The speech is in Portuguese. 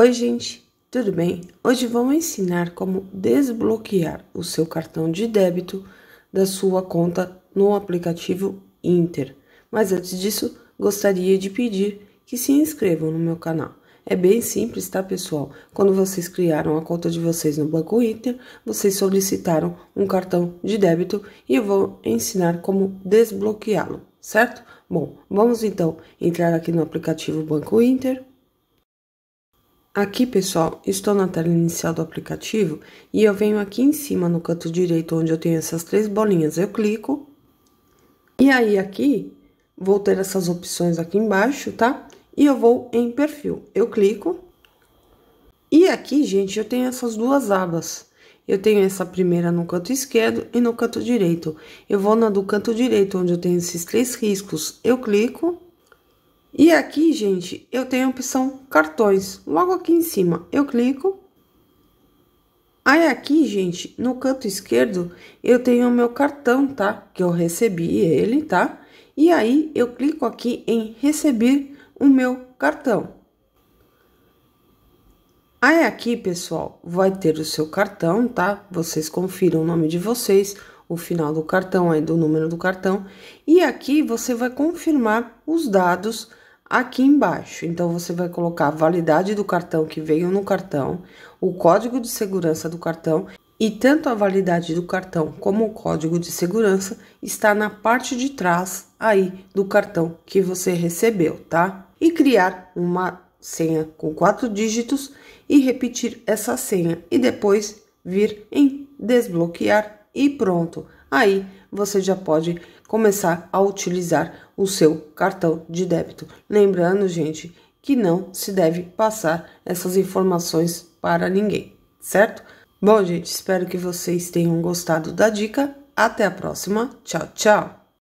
Oi, gente, tudo bem? Hoje vamos ensinar como desbloquear o seu cartão de débito da sua conta no aplicativo Inter. Mas antes disso, gostaria de pedir que se inscrevam no meu canal. É bem simples, tá, pessoal? Quando vocês criaram a conta de vocês no Banco Inter, vocês solicitaram um cartão de débito e eu vou ensinar como desbloqueá-lo, certo? Bom, vamos então entrar aqui no aplicativo Banco Inter. Aqui, pessoal, estou na tela inicial do aplicativo e eu venho aqui em cima no canto direito onde eu tenho essas três bolinhas, eu clico. E aí aqui, vou ter essas opções aqui embaixo, tá? E eu vou em perfil, eu clico. E aqui, gente, eu tenho essas duas abas. Eu tenho essa primeira no canto esquerdo e no canto direito. Eu vou na do canto direito, onde eu tenho esses três riscos, eu clico. E aqui, gente, eu tenho a opção cartões. Logo aqui em cima, eu clico. Aí aqui, gente, no canto esquerdo, eu tenho o meu cartão, tá? Que eu recebi ele, tá? E aí, eu clico aqui em receber o meu cartão. Aí aqui, pessoal, vai ter o seu cartão, tá? Vocês confiram o nome de vocês, o final do cartão, aí do número do cartão. E aqui você vai confirmar os dados aqui embaixo. Então, você vai colocar a validade do cartão que veio no cartão, o código de segurança do cartão e tanto a validade do cartão como o código de segurança está na parte de trás aí do cartão que você recebeu, tá? E criar uma senha com quatro dígitos e repetir essa senha e depois vir em desbloquear e pronto. Aí você já pode começar a utilizar o seu cartão de débito. Lembrando, gente, que não se deve passar essas informações para ninguém, certo? Bom, gente, espero que vocês tenham gostado da dica. Até a próxima. Tchau, tchau.